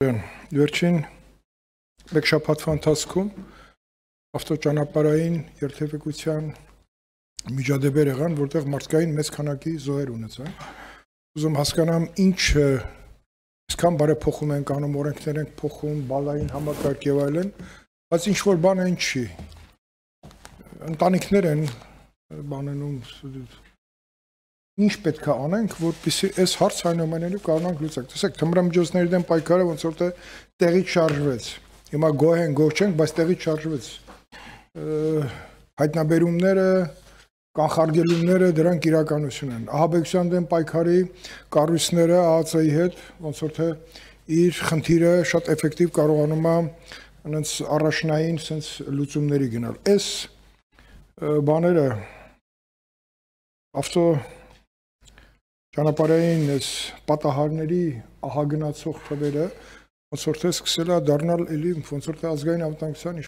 Վերջին մեկ շաբաթվա ընթացքում ավտոճանապարհային երթևեկության միջադեպեր եղան, որտեղ մարդկային մեծ քանակի զոհեր ունեցան։ Ուզում հասկանամ ինչ իսկան բարեփոխում ենք անում, օրենքներ ենք փոխում, բալային համակարգ եւ այլն, բայց ինչ որ բան այն չի։ Ընտանիքներ են բանանում ինչ պետք է անենք, որպեսզի այս հարցը այնուամենայնիվ կարողանանք լուծել։ Տեսեք, թմրամիջոցների դեմ պայքարը ոնց որ թե տեղի շարժվեց։ Հիմա գոհ են, գոհ չենք, բայց տեղի շարժվեց։ Հայտնաբերումները, կանխարգելումները դրանք իրականություն են։ Ահաբեկչության դեմ պայքարի կառույցները ԱԱՑ-ի հետ ոնց որ թե իր խնդիրը շատ էֆեկտիվ կարողանում է այնց առաջնային sense լուծումների գնալ։ Այս բաները ավտո ճանապարհային այս պատահարների ահագնացող թվերը ոնց որ թե սկսել է դառնալ էլի ոնց որ թե ազգային անվտանգության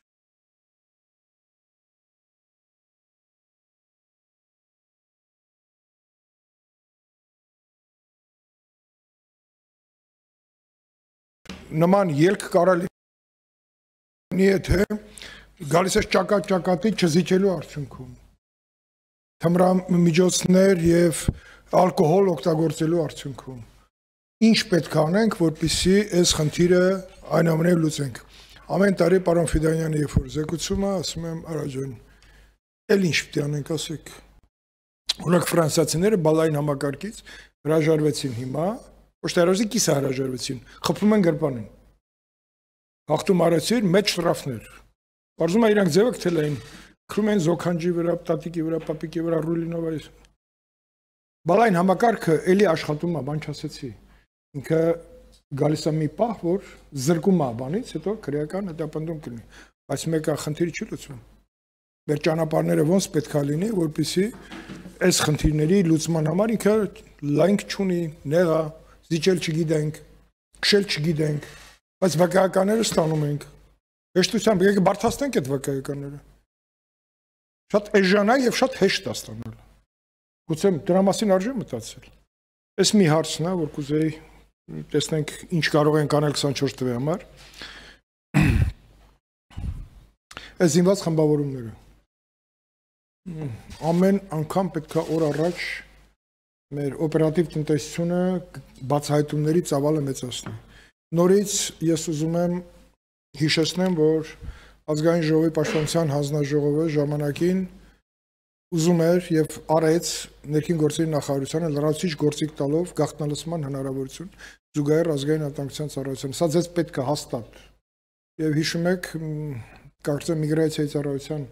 նման ելք կարա լինի եթե գալիս է ճակատ ճակատի չզիջելու արդյունքում թմրամիջոցներ եւ և ալկոհոլ օգտագործելու արդյունքում։ Ինչ պետք է անենք, որպիսի այս խնդիրը այնուամենայնիվ լուծենք։ Ամեն տարի պարոն Ֆիդանյանը երբ որ զեկուցում է, ասում եմ, առաջին էլ ինչ պետք է անենք, ասեք։ Օրինակ ֆրանսիացիները բալային համակարգից հրաժարվեցին հիմա, ոչ թե հրաժարվեցին, կիսա հրաժարվեցին, խփում են գրպանին։ Հաղթում արեցին մեջ շրաֆներ։ Պարզվում է իրանք ձևը գտել էին, քրում են զոքանջի վրա, տատիկի վրա, պապիկի վրա, ռուլինով այս Բայց այն համակարգը ելի աշխատում է, բան չասեցի։ Ինքը գալիս է մի պահ, որ զրկում է բանից, հետո քրեական հետապնդում կլինի։ Բայց մեկը խնդիրը չի լուծվում։ Մեր ճանապարհները ոնց պետք է լինի, որպիսի այս խնդիրների լուծման համար ինքը լայնք չունի, նեղա, զիջել չգիտենք, քշել չգիտենք, բայց վկայականները ստանում ենք։ Հեշտությամբ եկեք բարձրացնենք այդ վկայականները։ Շատ էժանա եւ շատ հեշտ է ստանալը։ Գուցե դրա մասին արժե մտածել։ Էս մի հարցն է, որ կուզեի տեսնենք ինչ կարող ենք անել 24 թվի համար։ Այս զինված խմբավորումները ամեն անգամ պետքա օր առաջ մեր օպերատիվ տնտեսությունը բացահայտումների ծավալը մեծացնի։ Նորից ես ուզում եմ հիշեցնեմ, որ ազգային ժողովի պաշտպանության հանձնաժողովը ժամանակին ուզում էր եւ արեց ներքին գործերի նախարարությանը լրացուցիչ գործիք տալով գաղտնալցման հնարավորություն զուգահեռ ազգային անվտանգության ծառայության։ Սա ձեզ պետք է հաստատ։ Եվ հիշում եք, կարծեմ միգրացիայի ծառայության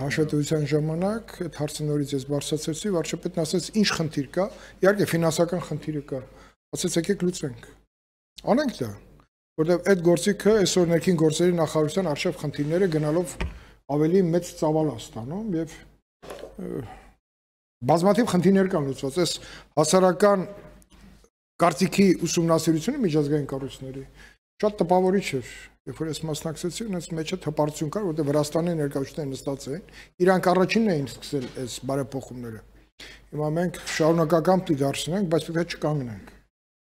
հաշվետվության ժամանակ այդ հարցը նորից ես բարձրացրեցի, վարչապետն ասաց, ինչ խնդիր կա, իհարկե ֆինանսական խնդիրը կա։ Ասաց, եկեք լուծենք։ Անենք դա, որտեղ այդ գործիքը այսօր ներքին գործերի նախարարության արշավ խնդիրները գնալով ավելի մեծ ծավալ է ստանում եւ և բազմաթիվ խնդիրներ կան լուծված այս հասարակական կարծիքի ուսումնասիրությունը միջազգային կառույցների շատ տպավորիչ էր երբ որ ես մասնակցեցի ունես մեջը թպարտություն կար որտեղ Վրաստանի ներկայացուցիչները նստած էին իրանք առաջինն էին սկսել այս բարեփոխումները հիմա մենք շարունակական պիտի դարձնենք բայց պետք է չկանգնենք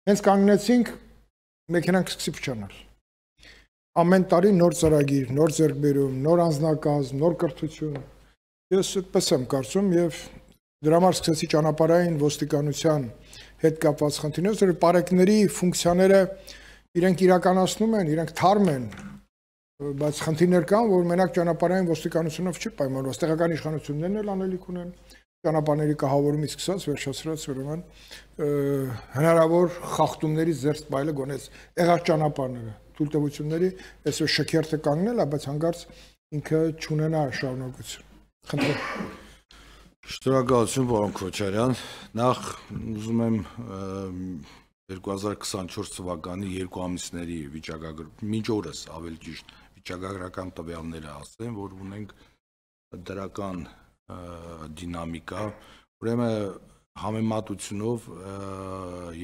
հենց կանգնեցինք մեքենան կսկսի փչանալ ամեն տարի նոր ծրագիր նոր ձեռքբերում նոր անձնակազմ նոր կրթություն Ես այդպես եմ կարծում եւ դրա համար սկսեցի ճանապարհային ոստիկանության հետ կապված խնդիրներ, որը պարեկների ֆունկցիաները իրենք իրականացնում են, իրենք թարմ են, բայց խնդիրներ կան, որ մենակ ճանապարհային ոստիկանությունով չի պայմանավորված, տեղական իշխանություններն էլ անելիք ունեն ճանապարհների կահավորումից սկսած վերջացրած ուրեմն հնարավոր խախտումներից զերծ պայլը գոնես եղած ճանապարհները թույլտվությունների այսօր շքերթը կանգնել, բայց հանկարծ ինքը չունենա շարունակություն Խնդրեմ։ Շնորհակալություն պարոն Քոչարյան։ Նախ ուզում եմ 2024 թվականի երկու ամիսների վիճակագրում, մինչ օրս ավելի ճիշտ, վիճակագրական տվյալները ասեմ, որ ունենք դրական դինամիկա։ Ուրեմն համեմատությունով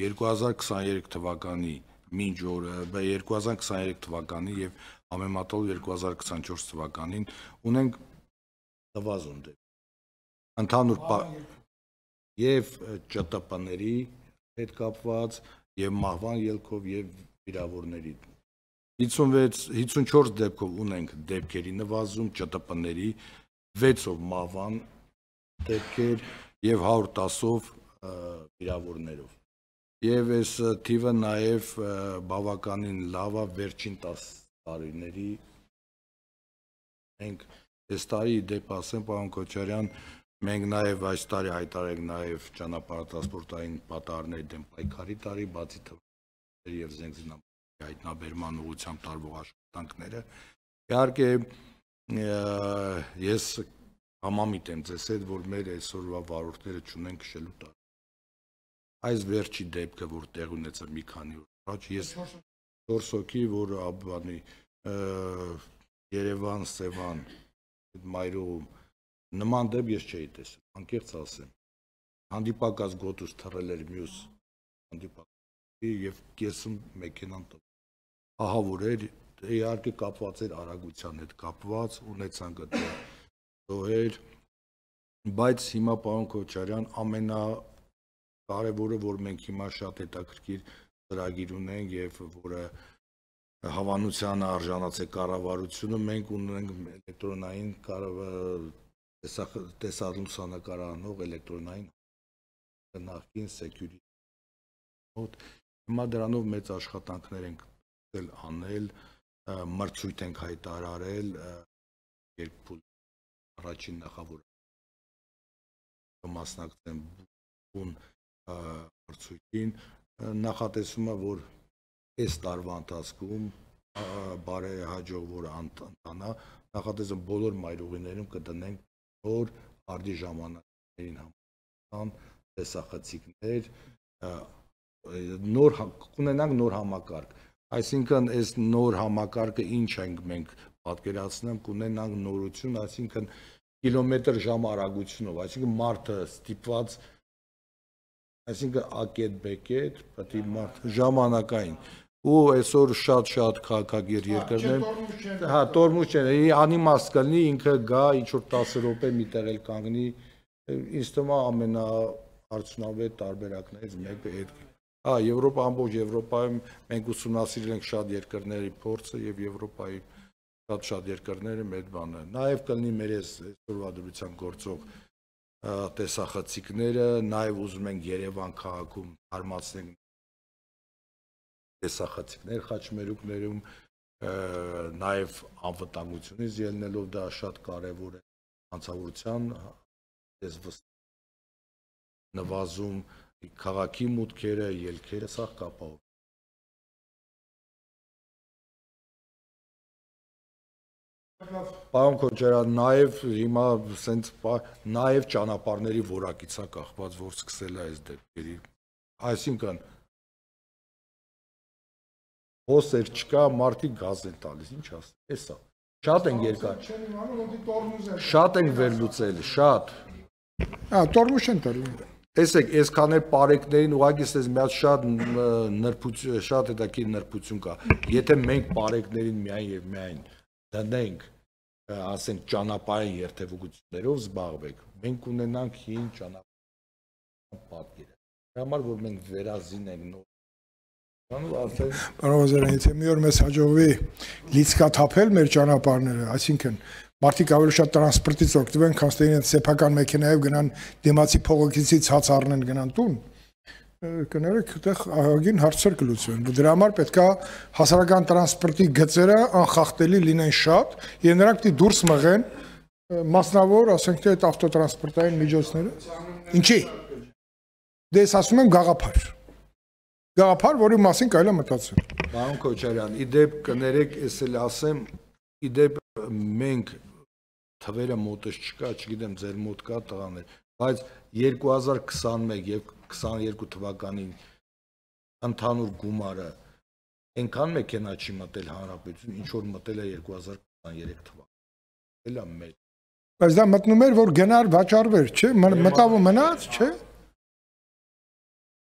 2023 թվականի մինչ օրը 2023 թվականի եւ համեմատող 2024 թվականին ունենք նվազում դեպի ընդհանուր եւ ՃՏՊ-ների հետ կապված եւ մահվան ելքով եւ վիրավորների 56 54 դեպքով ունենք դեպքերի նվազում ՃՏՊ-ների 6-ով մահվան դեպքեր եւ 110-ով վիրավորներով եւ այս թիվը նաեւ բավականին լավ է վերջին 10 տարիների ենք Այս տարի դեպ ասեմ, պարոն Քոչարյան, մենք նաև այս տարի հայտարարենք նաև ճանապարհատրանսպորտային պատառների դեմ պայքարի տարի, բացի թվերի եւ զենգզինամարտի հայտնաբերման ուղղությամբ տարվող աշխատանքները։ Իհարկե ես համամիտ եմ ձեզ հետ, որ մեր այսօրվա վարորդները ճունեն քշելու տար։ Այս վերջի դեպքը, որ տեղ ունեցավ մի քանի օր առաջ, ես 4 հոգի, որ Աբանի Երևան, Սևան, մայրուղում նման դեպ ես չէի տեսել, անկեղծ ասեմ։ Հանդիպակաց գոտուս թռել էր մյուս հանդիպակի եւ կեսում մեքենան տվել։ Ահավոր էր, իհարկե կապված էր արագության հետ կապված, ունեցան գտել դոհեր, բայց հիմա պարոն Քոչարյան ամենա կարևորը որ մենք հիմա շատ հետաքրքիր ծրագիր ունենք եւ որը որ հավանությանը արժանաց է կառավարությունը, մենք ունենք էլեկտրոնային տեսալուսանկարանող էլեկտրոնային նախկին security մոտ հիմա դրանով մեծ աշխատանքներ ենք դել անել, մրցույթ ենք հայտարարել երկու առաջին նախավորը մասնակցեմ բուն մրցույթին նախատեսումը որ այս տարվա ընթացքում բարեհաջող որ ընտանա նախատեսում բոլոր մայրուղիներում կդնենք նոր արդի ժամանակներին համան տեսախցիկներ նոր կունենանք նոր համակարգ այսինքն այս նոր համակարգը ինչ ենք մենք պատկերացնեմ կունենանք նորություն այսինքն կիլոմետր ժամ արագությունով այսինքն մարդը ստիպված այսինքն ակետ բեկետ պետք է մարդ ժամանակային ու այսօր շատ-շատ քաղաքագիր երկրներ հա տորմուզ չեն անիմաստ կլինի ինքը գա ինչ որ 10 րոպե միտեղ էլ կանգնի ինձ թվում է ամենա արդյունավետ տարբերակներից մեկը այդ հա եվրոպա ամբողջ եվրոպայում մենք ուսումնասիրել ենք շատ երկրների փորձը եւ եվրոպայի շատ-շատ երկրները մեծ բանը նաեւ կլինի մեր այս այսօրվա դրության գործող տեսախցիկները նաեւ ուզում ենք Երևան քաղաքում հարմացնենք տեսախցիկներ խաչմերուկներում նաև անվտանգությունից ելնելով դա շատ կարևոր է հանցավորության ես վստահ նվազում քաղաքի մուտքերը, ելքերը սա կապավ Պարոն Քոչարյան, նաև հիմա սենց նաև ճանապարհների որակից է կախված, որ սկսել է այս դեպքերի։ Այսինքն, հոսեր չկա, մարդիկ գազ են տալիս, ինչ ասեմ, էսա։ Շատ են երկար։ Շատ են վերլուծել, շատ։ Ա, հա, տորմուշ են տալու։ Տեսեք, այսքան է բարեկներին ուղղակի ես միած շատ նրբություն, շատ հետաքրքիր նրբություն կա։ Եթե մենք բարեկներին միայն եւ միայն դնենք, ասենք ճանապարհային երթևեկություններով զբաղվենք, մենք ունենանք հին ճանապարհ պատկերը։ Դրա համար որ մենք վերազինենք նոր Պարոն Ազարյան, եթե մի օր մեզ հաջողվի լիցքաթափել մեր ճանապարհները, այսինքն մարդիկ ավելի շատ տրանսպորտից օգտվեն, քան ստեին այդ սեփական մեքենայով գնան դեմացի փողոցից հաց առնեն գնան տուն, կներեք, այդտեղ ահագին հարցեր կլուծվեն։ Դրա համար պետքա հասարակական տրանսպորտի գծերը անխախտելի լինեն շատ, եւ նրանք դի դուրս մղեն մասնավոր, ասենք թե այդ ավտոտրանսպորտային միջոցները։ Ինչի՞։ Դե ես ասում եմ գաղափար գաղափար, որի մասին կարելի է մտածել։ Պարոն Քոչարյան, իդեպ կներեք, ես էլ ասեմ, իդեպ մենք թվերը մոտս չկա, չգիտեմ ձեր մոտ կա տղաներ, բայց 2021 եւ 22 թվականին ընդհանուր գումարը այնքան մեքենա չի մտել հանրապետություն, ինչ որ մտել է 2023 թվականին։ Էլա մեր։ Բայց դա մտնում էր, որ գնար վաճառվեր, չէ՞, մտավ ու մնաց, չէ՞։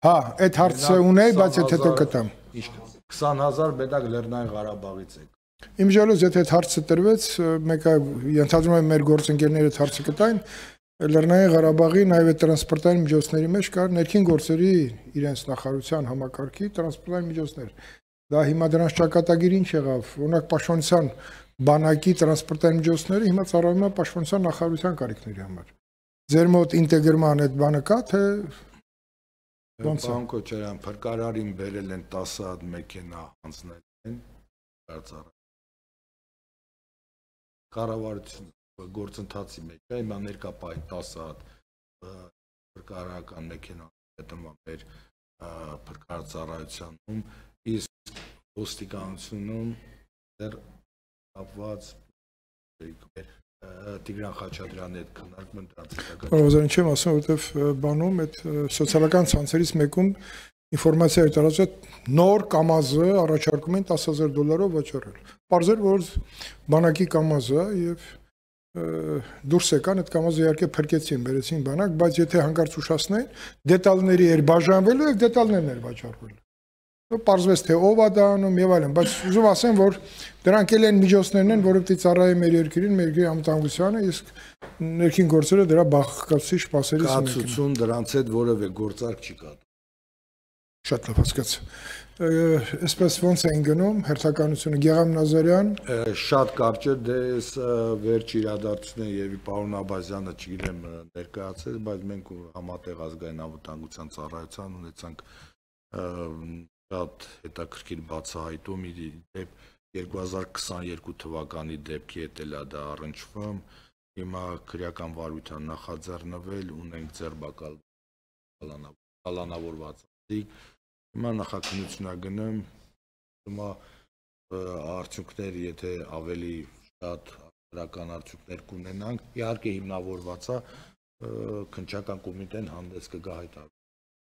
Հա, այդ հարցը ունեի, բայց եթե հետո կտամ։ Ինչքան 20000 pedak Լեռնային Ղարաբաղից եք։ Իմ ժալոց եթե այդ հարցը տրվեց, մեկը ենթադրում եմ մեր գործընկերները այդ հարցը կտային, Լեռնային Ղարաբաղի նաև տրանսպորտային միջոցների մեջ կար ներքին գործերի իրենց նախարարության համակարգի տրանսպորտային միջոցներ։ Դա հիմա դրանց ճակատագիր ինչ եղավ, օրինակ պաշտպանության բանակի տրանսպորտային միջոցները հիմա ծառայում է պաշտպանության նախարարության կարիքների համար։ Ձեր մոտ ինտեգրման այդ բանը կա, թե Պարոն Քոչարյան, փրկարարին վերել են 10 հատ մեքենա անցնել են դարձար։ Կառավարությունը գործընթացի մեջ է, հիմա ներկա պայ 10 հատ փրկարարական մեքենա դնում մեր փրկարարարայությանում, իսկ ոստիկանությունում դեռ ապված դեպքեր Տիգրան Խաչատրյանի հետ քննարկման դրացիկական։ Բարոզարին չեմ ասում, որովհետև բանում այդ սոցիալական ցանցերից մեկում ինֆորմացիա հայտարարած նոր կամազը առաջարկում են 10000 դոլարով վաճառել։ Պարզեր որ բանակի կամազը եւ դուրս եկան այդ կամազը իհարկե փրկեցին, բերեցին բանակ, բայց եթե հանկարծ ուշացնեն, դետալների էր բաժանվել եւ դետալներն էր վաճառվել։ Պարզվեց թե ով է դա անում եւ այլն, բայց ուզում ասեմ, որ դրանք էլ են միջոցներն են, որովհետեւ ծառայի մեր երկրին, մեր երկրի անվտանգությանը, իսկ ներքին գործերը դրա բախկացի շփասերից մեկն է։ Կացություն դրանց հետ որևէ գործարք չի կատարվում։ Շատ լավ հասկացա։ Այսպես ոնց են գնում հերթականությունը Գեգամ Նազարյան։ Շատ կարճ է, դե այս վերջ իրադարձությունները Եվի պարոն Աբազյանը չգիտեմ ներկայացրել, բայց մենք համատեղ ազգային անվտանգության ծառայության ունեցանք շատ հետաքրքիր բացահայտում իր դեպ 2022 թվականի դեպքի հետելա դա առնչվում հիմա քրեական վարույթան նախաձեռնվել ունենք ձերբակալ կալանավորված ազիկ հիմա նախաքննությունա գնում հիմա արդյունքներ եթե ավելի շատ հարական արդյունքներ կունենանք իհարկե հիմնավորված է քնչական կոմիտեն հանդես կգա հայտարար